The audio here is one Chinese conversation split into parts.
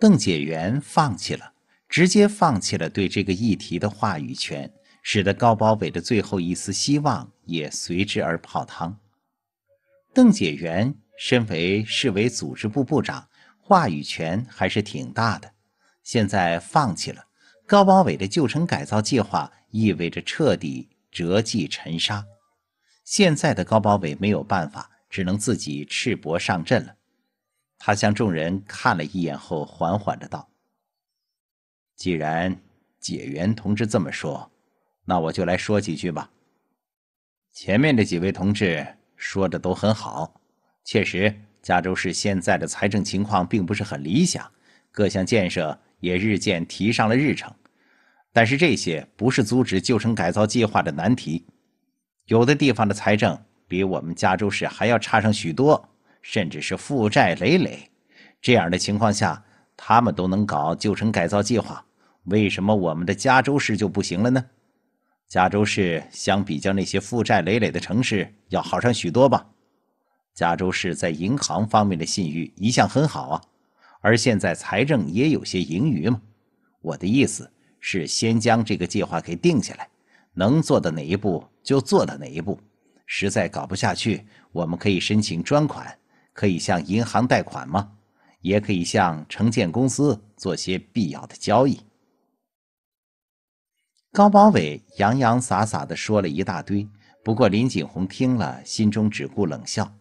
邓解元放弃了，直接放弃了对这个议题的话语权，使得高保伟的最后一丝希望也随之而泡汤。邓解元身为市委组织部部长，话语权还是挺大的，现在放弃了，高保伟的旧城改造计划意味着彻底折戟沉沙。现在的高保伟没有办法，只能自己赤膊上阵了。他向众人看了一眼后，缓缓的道：“既然解元同志这么说，那我就来说几句吧。前面的几位同志说的都很好，确实，加州市现在的财政情况并不是很理想，各项建设也日渐提上了日程。但是这些不是阻止旧城改造计划的难题。有的地方的财政比我们加州市还要差上许多。”甚至是负债累累，这样的情况下，他们都能搞旧城改造计划，为什么我们的加州市就不行了呢？加州市相比较那些负债累累的城市要好上许多吧？加州市在银行方面的信誉一向很好啊，而现在财政也有些盈余嘛。我的意思是，先将这个计划给定下来，能做到哪一步就做到哪一步，实在搞不下去，我们可以申请专款。可以向银行贷款吗？也可以向城建公司做些必要的交易。高保伟洋洋洒洒的说了一大堆，不过林锦洪听了心中只顾冷笑。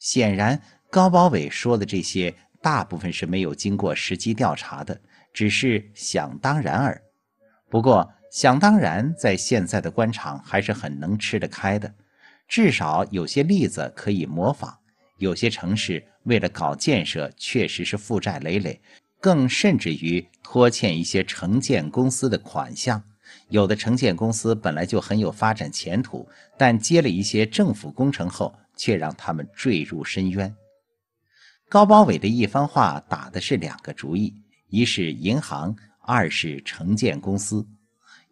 显然，高保伟说的这些大部分是没有经过实际调查的，只是想当然耳。不过，想当然在现在的官场还是很能吃得开的，至少有些例子可以模仿。有些城市为了搞建设，确实是负债累累，更甚至于拖欠一些城建公司的款项。有的城建公司本来就很有发展前途，但接了一些政府工程后，却让他们坠入深渊。高包伟的一番话打的是两个主意：一是银行，二是城建公司。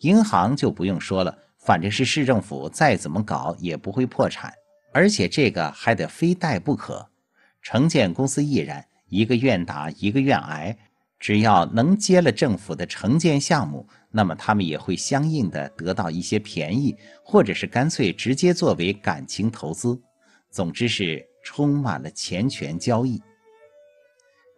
银行就不用说了，反正是市政府再怎么搞也不会破产。而且这个还得非带不可，城建公司亦然，一个愿打，一个愿挨。只要能接了政府的城建项目，那么他们也会相应的得到一些便宜，或者是干脆直接作为感情投资。总之是充满了钱权交易。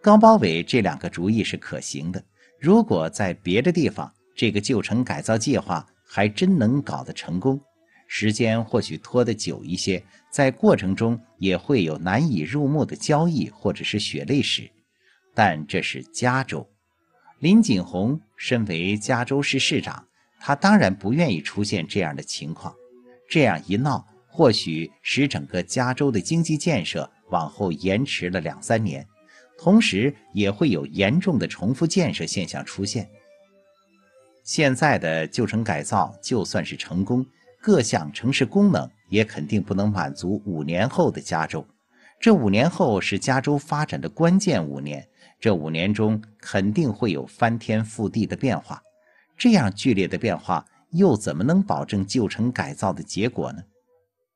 高包伟这两个主意是可行的，如果在别的地方，这个旧城改造计划还真能搞得成功。时间或许拖得久一些，在过程中也会有难以入目的交易或者是血泪史，但这是加州。林锦宏身为加州市市长，他当然不愿意出现这样的情况。这样一闹，或许使整个加州的经济建设往后延迟了两三年，同时也会有严重的重复建设现象出现。现在的旧城改造就算是成功。各项城市功能也肯定不能满足五年后的加州。这五年后是加州发展的关键五年，这五年中肯定会有翻天覆地的变化。这样剧烈的变化又怎么能保证旧城改造的结果呢？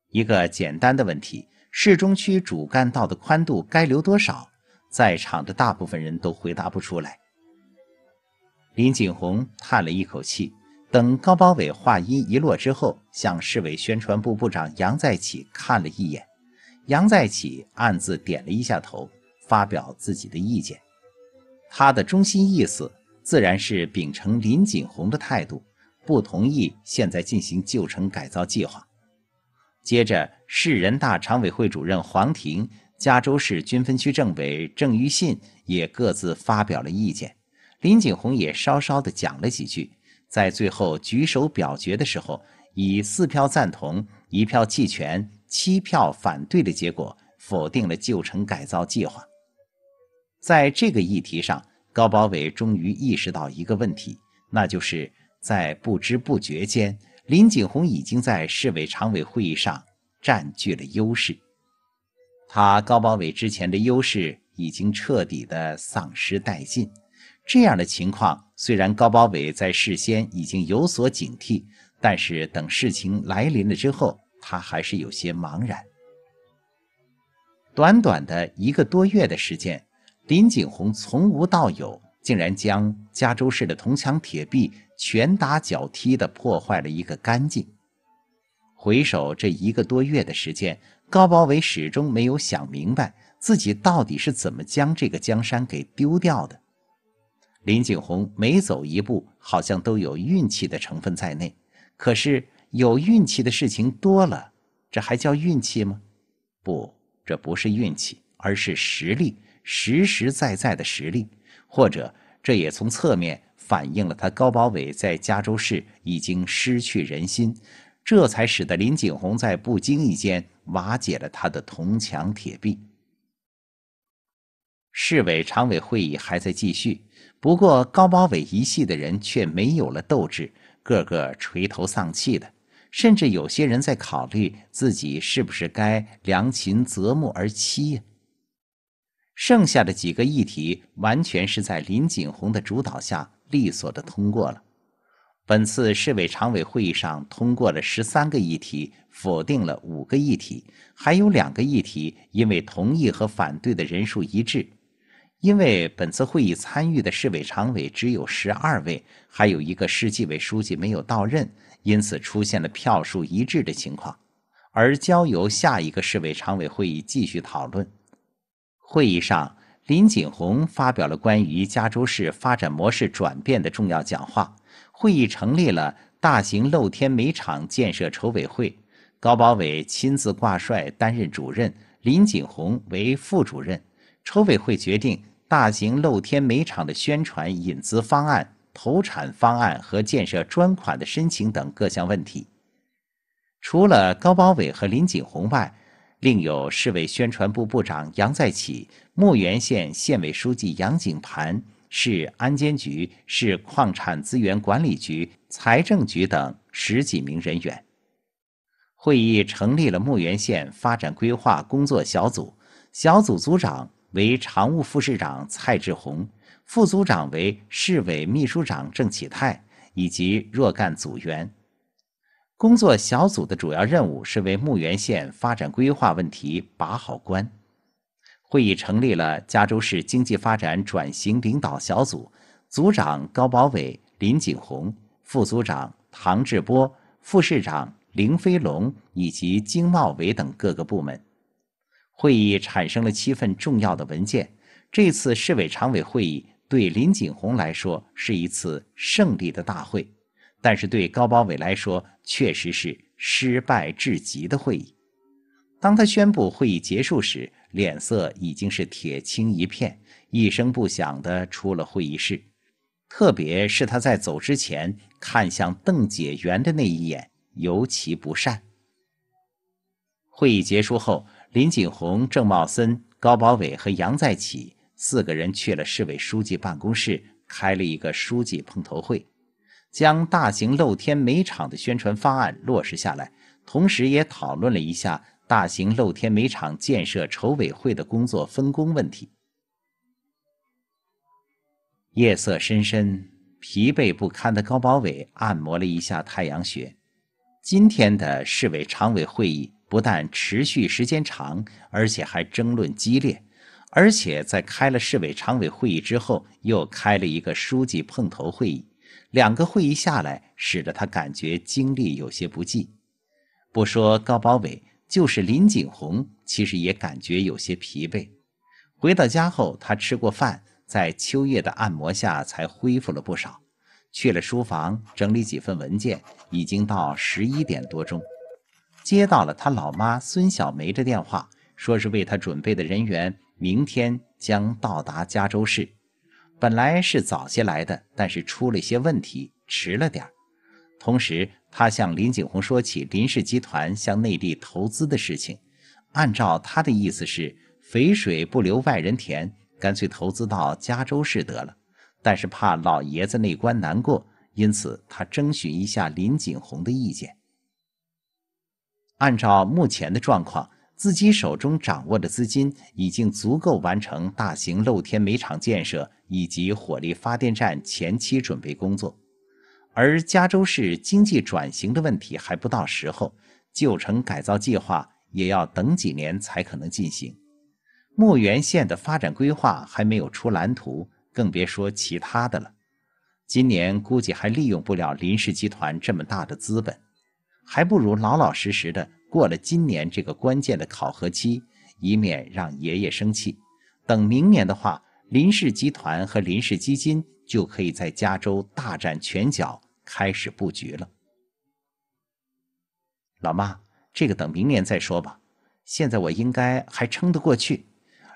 一个简单的问题：市中区主干道的宽度该留多少？在场的大部分人都回答不出来。林锦洪叹了一口气。等高包伟话音一落之后，向市委宣传部部长杨再启看了一眼，杨再启暗自点了一下头，发表自己的意见。他的中心意思自然是秉承林锦红的态度，不同意现在进行旧城改造计划。接着，市人大常委会主任黄庭、加州市军分区政委郑玉信也各自发表了意见。林锦红也稍稍地讲了几句。在最后举手表决的时候，以四票赞同、一票弃权、七票反对的结果否定了旧城改造计划。在这个议题上，高保伟终于意识到一个问题，那就是在不知不觉间，林锦洪已经在市委常委会议上占据了优势。他高保伟之前的优势已经彻底的丧失殆尽，这样的情况。虽然高保伟在事先已经有所警惕，但是等事情来临了之后，他还是有些茫然。短短的一个多月的时间，林景洪从无到有，竟然将加州市的铜墙铁壁拳打脚踢的破坏了一个干净。回首这一个多月的时间，高保伟始终没有想明白自己到底是怎么将这个江山给丢掉的。林景洪每走一步，好像都有运气的成分在内。可是有运气的事情多了，这还叫运气吗？不，这不是运气，而是实力，实实在在的实力。或者，这也从侧面反映了他高保伟在加州市已经失去人心，这才使得林景洪在不经意间瓦解了他的铜墙铁壁。市委常委会议还在继续。不过高宝伟一系的人却没有了斗志，个个垂头丧气的，甚至有些人在考虑自己是不是该良禽择木而栖呀。剩下的几个议题完全是在林锦宏的主导下利索的通过了。本次市委常委会议上通过了十三个议题，否定了五个议题，还有两个议题因为同意和反对的人数一致。因为本次会议参与的市委常委只有十二位，还有一个市纪委书记没有到任，因此出现了票数一致的情况，而交由下一个市委常委会议继续讨论。会议上，林锦红发表了关于加州市发展模式转变的重要讲话。会议成立了大型露天煤场建设筹委会，高保伟亲自挂帅担任主任，林锦红为副主任。筹委会决定。大型露天煤场的宣传、引资方案、投产方案和建设专款的申请等各项问题。除了高保伟和林锦红外，另有市委宣传部部长杨再启、墓园县县委书记杨景盘、市安监局、市矿产资源管理局、财政局等十几名人员。会议成立了墓园县发展规划工作小组，小组组长。为常务副市长蔡志宏，副组长为市委秘书长郑启泰以及若干组员。工作小组的主要任务是为牧原县发展规划问题把好关。会议成立了加州市经济发展转型领导小组，组长高保伟、林锦洪，副组长唐志波、副市长林飞龙以及经贸委等各个部门。会议产生了七份重要的文件。这次市委常委会议对林景洪来说是一次胜利的大会，但是对高保伟来说确实是失败至极的会议。当他宣布会议结束时，脸色已经是铁青一片，一声不响的出了会议室。特别是他在走之前看向邓解元的那一眼，尤其不善。会议结束后。林锦洪、郑茂森、高保伟和杨再启四个人去了市委书记办公室，开了一个书记碰头会，将大型露天煤场的宣传方案落实下来，同时也讨论了一下大型露天煤场建设筹委会的工作分工问题。夜色深深，疲惫不堪的高保伟按摩了一下太阳穴。今天的市委常委会议。不但持续时间长，而且还争论激烈，而且在开了市委常委会议之后，又开了一个书记碰头会议，两个会议下来，使得他感觉精力有些不济。不说高保伟，就是林景洪，其实也感觉有些疲惫。回到家后，他吃过饭，在秋叶的按摩下才恢复了不少。去了书房整理几份文件，已经到十一点多钟。接到了他老妈孙小梅的电话，说是为他准备的人员明天将到达加州市，本来是早些来的，但是出了些问题，迟了点同时，他向林锦洪说起林氏集团向内地投资的事情，按照他的意思是“肥水不流外人田”，干脆投资到加州市得了，但是怕老爷子那关难过，因此他征询一下林锦洪的意见。按照目前的状况，自己手中掌握的资金已经足够完成大型露天煤场建设以及火力发电站前期准备工作，而加州市经济转型的问题还不到时候，旧城改造计划也要等几年才可能进行，墨源县的发展规划还没有出蓝图，更别说其他的了。今年估计还利用不了林氏集团这么大的资本。还不如老老实实的过了今年这个关键的考核期，以免让爷爷生气。等明年的话，林氏集团和林氏基金就可以在加州大展拳脚，开始布局了。老妈，这个等明年再说吧。现在我应该还撑得过去。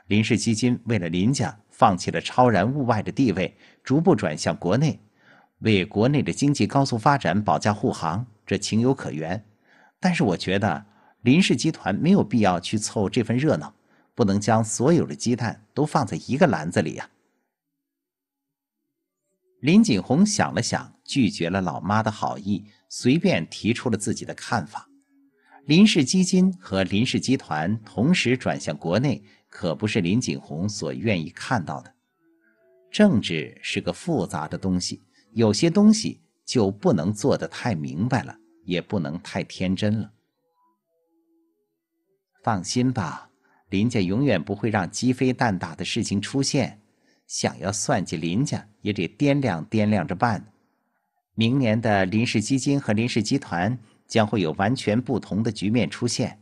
林氏基金为了林家，放弃了超然物外的地位，逐步转向国内。为国内的经济高速发展保驾护航，这情有可原。但是，我觉得林氏集团没有必要去凑这份热闹，不能将所有的鸡蛋都放在一个篮子里呀。林锦红想了想，拒绝了老妈的好意，随便提出了自己的看法。林氏基金和林氏集团同时转向国内，可不是林锦红所愿意看到的。政治是个复杂的东西。有些东西就不能做得太明白了，也不能太天真了。放心吧，林家永远不会让鸡飞蛋打的事情出现。想要算计林家，也得掂量掂量着办。明年的林氏基金和林氏集团将会有完全不同的局面出现。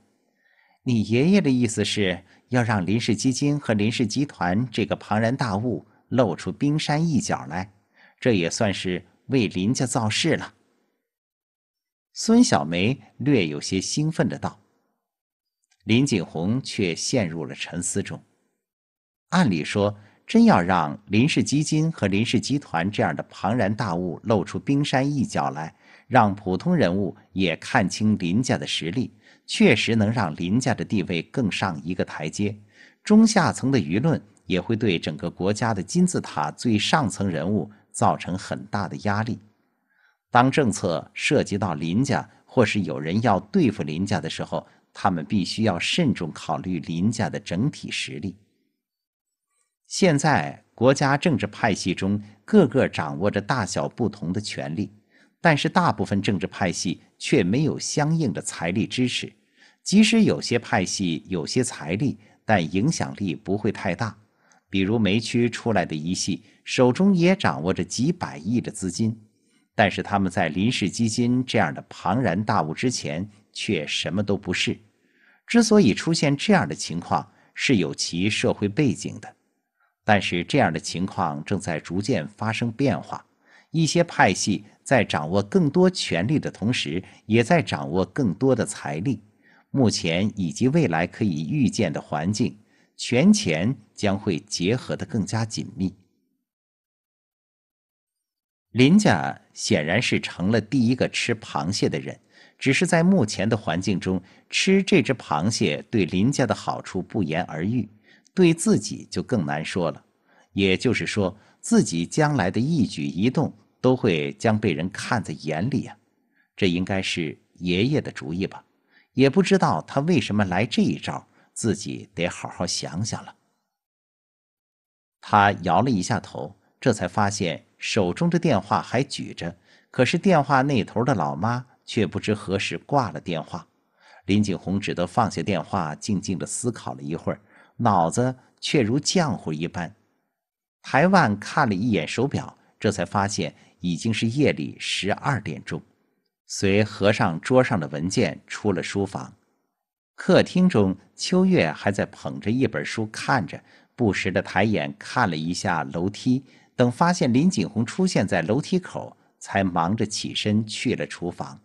你爷爷的意思是要让林氏基金和林氏集团这个庞然大物露出冰山一角来。这也算是为林家造势了。孙小梅略有些兴奋的道：“林景洪却陷入了沉思中。按理说，真要让林氏基金和林氏集团这样的庞然大物露出冰山一角来，让普通人物也看清林家的实力，确实能让林家的地位更上一个台阶。中下层的舆论也会对整个国家的金字塔最上层人物。”造成很大的压力。当政策涉及到林家，或是有人要对付林家的时候，他们必须要慎重考虑林家的整体实力。现在，国家政治派系中，个个掌握着大小不同的权力，但是大部分政治派系却没有相应的财力支持。即使有些派系有些财力，但影响力不会太大。比如煤区出来的一系，手中也掌握着几百亿的资金，但是他们在林氏基金这样的庞然大物之前，却什么都不是。之所以出现这样的情况，是有其社会背景的。但是这样的情况正在逐渐发生变化，一些派系在掌握更多权力的同时，也在掌握更多的财力。目前以及未来可以预见的环境。权钱将会结合的更加紧密。林家显然是成了第一个吃螃蟹的人，只是在目前的环境中吃这只螃蟹对林家的好处不言而喻，对自己就更难说了。也就是说，自己将来的一举一动都会将被人看在眼里啊！这应该是爷爷的主意吧？也不知道他为什么来这一招。自己得好好想想了。他摇了一下头，这才发现手中的电话还举着，可是电话那头的老妈却不知何时挂了电话。林景洪只得放下电话，静静的思考了一会儿，脑子却如浆糊一般。台湾看了一眼手表，这才发现已经是夜里十二点钟，遂合上桌上的文件，出了书房。客厅中，秋月还在捧着一本书看着，不时的抬眼看了一下楼梯。等发现林锦洪出现在楼梯口，才忙着起身去了厨房。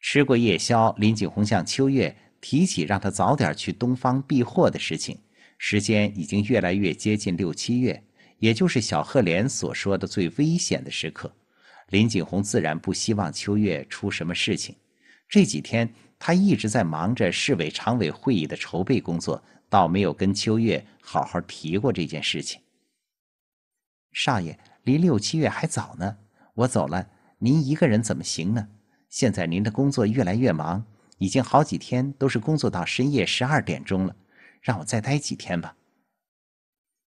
吃过夜宵，林锦洪向秋月提起让他早点去东方避祸的事情。时间已经越来越接近六七月，也就是小赫莲所说的最危险的时刻。林锦洪自然不希望秋月出什么事情。这几天。他一直在忙着市委常委会议的筹备工作，倒没有跟秋月好好提过这件事情。少爷，离六七月还早呢，我走了，您一个人怎么行呢？现在您的工作越来越忙，已经好几天都是工作到深夜十二点钟了，让我再待几天吧。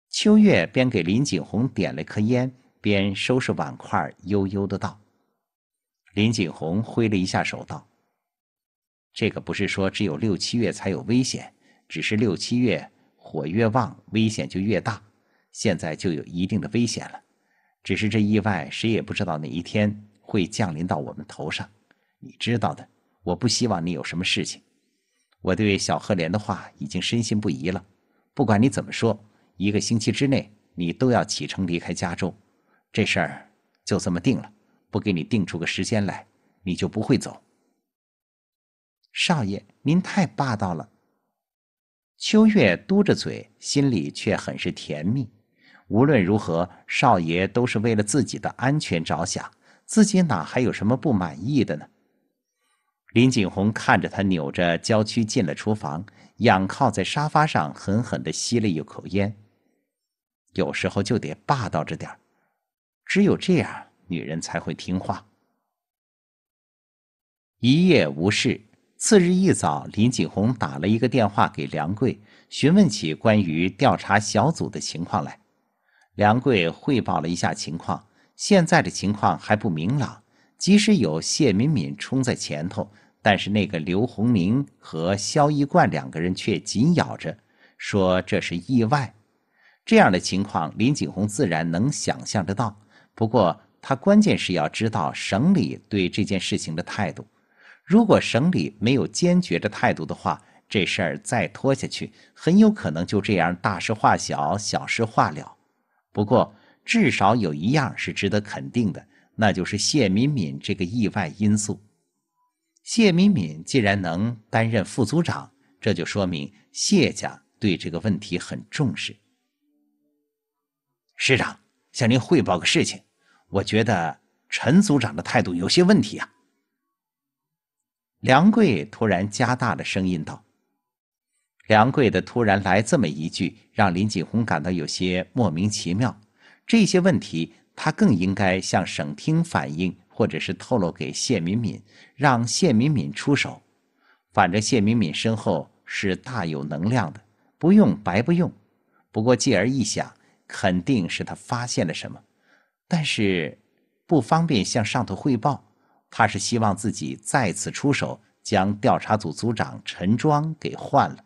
秋月边给林锦洪点了颗烟，边收拾碗筷，悠悠的道：“林锦洪挥了一下手，道。”这个不是说只有六七月才有危险，只是六七月火越旺，危险就越大。现在就有一定的危险了，只是这意外谁也不知道哪一天会降临到我们头上。你知道的，我不希望你有什么事情。我对小赫莲的话已经深信不疑了，不管你怎么说，一个星期之内你都要启程离开加州。这事儿就这么定了，不给你定出个时间来，你就不会走。少爷，您太霸道了。秋月嘟着嘴，心里却很是甜蜜。无论如何，少爷都是为了自己的安全着想，自己哪还有什么不满意的呢？林锦洪看着他扭着娇躯进了厨房，仰靠在沙发上，狠狠地吸了一口烟。有时候就得霸道着点儿，只有这样，女人才会听话。一夜无事。次日一早，林锦洪打了一个电话给梁贵，询问起关于调查小组的情况来。梁贵汇报了一下情况，现在的情况还不明朗。即使有谢敏敏冲在前头，但是那个刘洪明和肖一冠两个人却紧咬着，说这是意外。这样的情况，林锦洪自然能想象得到。不过他关键是要知道省里对这件事情的态度。如果省里没有坚决的态度的话，这事儿再拖下去，很有可能就这样大事化小，小事化了。不过，至少有一样是值得肯定的，那就是谢敏敏这个意外因素。谢敏敏既然能担任副组长，这就说明谢家对这个问题很重视。师长，向您汇报个事情，我觉得陈组长的态度有些问题啊。梁贵突然加大了声音道：“梁贵的突然来这么一句，让林锦洪感到有些莫名其妙。这些问题，他更应该向省厅反映，或者是透露给谢敏敏，让谢敏敏出手。反正谢敏敏身后是大有能量的，不用白不用。不过继而一想，肯定是他发现了什么，但是不方便向上头汇报。”他是希望自己再次出手，将调查组组长陈庄给换了。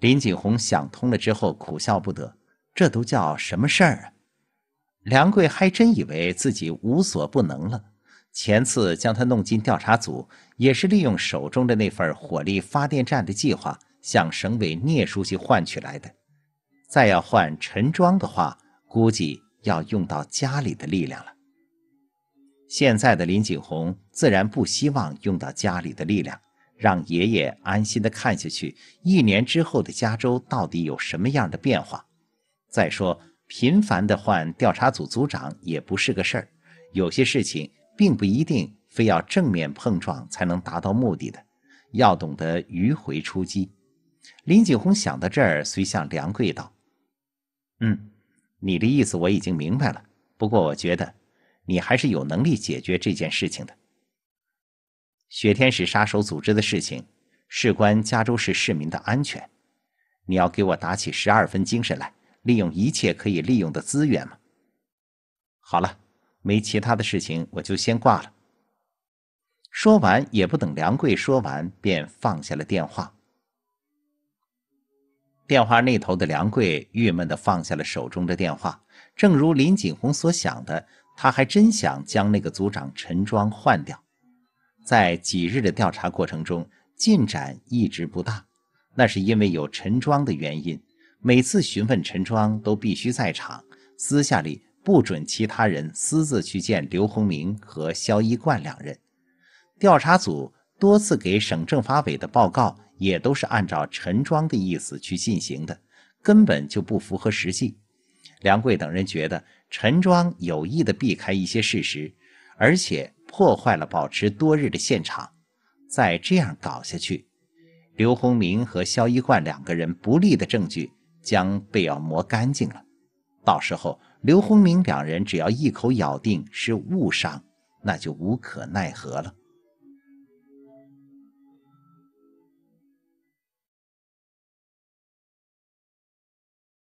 林锦洪想通了之后，苦笑不得，这都叫什么事儿啊？梁贵还真以为自己无所不能了。前次将他弄进调查组，也是利用手中的那份火力发电站的计划，向省委聂书记换取来的。再要换陈庄的话，估计要用到家里的力量了。现在的林景洪自然不希望用到家里的力量，让爷爷安心的看下去。一年之后的加州到底有什么样的变化？再说频繁的换调查组组长也不是个事儿。有些事情并不一定非要正面碰撞才能达到目的的，要懂得迂回出击。林景洪想到这儿，遂向梁贵道：“嗯，你的意思我已经明白了。不过我觉得。”你还是有能力解决这件事情的。雪天使杀手组织的事情，事关加州市市民的安全，你要给我打起十二分精神来，利用一切可以利用的资源嘛。好了，没其他的事情，我就先挂了。说完，也不等梁贵说完，便放下了电话。电话那头的梁贵郁闷的放下了手中的电话，正如林锦洪所想的。他还真想将那个组长陈庄换掉，在几日的调查过程中，进展一直不大。那是因为有陈庄的原因，每次询问陈庄都必须在场，私下里不准其他人私自去见刘洪明和肖一冠两人。调查组多次给省政法委的报告，也都是按照陈庄的意思去进行的，根本就不符合实际。梁贵等人觉得。陈庄有意地避开一些事实，而且破坏了保持多日的现场。再这样搞下去，刘洪明和肖一冠两个人不利的证据将被要磨干净了。到时候，刘洪明两人只要一口咬定是误伤，那就无可奈何了。